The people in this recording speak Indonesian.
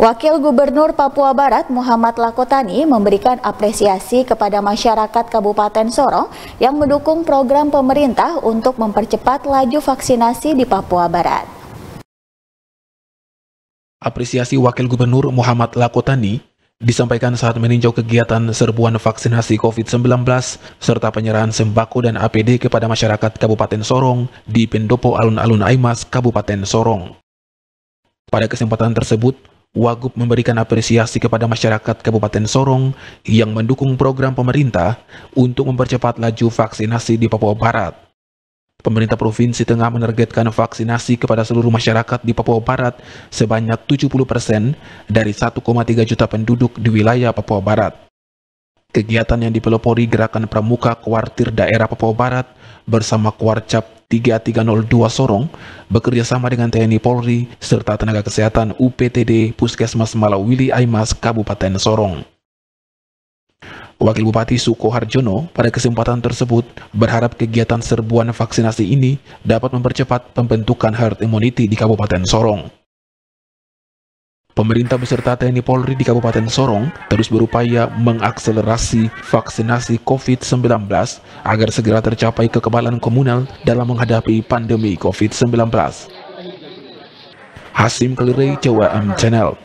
Wakil Gubernur Papua Barat Muhammad Lakotani memberikan apresiasi kepada masyarakat Kabupaten Sorong yang mendukung program pemerintah untuk mempercepat laju vaksinasi di Papua Barat. Apresiasi Wakil Gubernur Muhammad Lakotani disampaikan saat meninjau kegiatan serbuan vaksinasi COVID-19 serta penyerahan sembako dan APD kepada masyarakat Kabupaten Sorong di Pendopo Alun-Alun Aimas, Kabupaten Sorong. Pada kesempatan tersebut, Wagub memberikan apresiasi kepada masyarakat Kabupaten Sorong yang mendukung program pemerintah untuk mempercepat laju vaksinasi di Papua Barat. Pemerintah Provinsi Tengah menargetkan vaksinasi kepada seluruh masyarakat di Papua Barat sebanyak 70% dari 1,3 juta penduduk di wilayah Papua Barat. Kegiatan yang dipelopori Gerakan Pramuka Kuartir Daerah Papua Barat bersama Kuarcap 3302 Sorong bekerja sama dengan TNI Polri serta tenaga kesehatan UPTD Puskesmas Malawili Aimas Kabupaten Sorong. Wakil Bupati Sukoharjono pada kesempatan tersebut berharap kegiatan serbuan vaksinasi ini dapat mempercepat pembentukan herd immunity di Kabupaten Sorong pemerintah beserta TNI Polri di Kabupaten Sorong terus berupaya mengakselerasi vaksinasi COVID-19 agar segera tercapai kekebalan komunal dalam menghadapi pandemi COVID-19. Hasim Kelirai, Jawa M Channel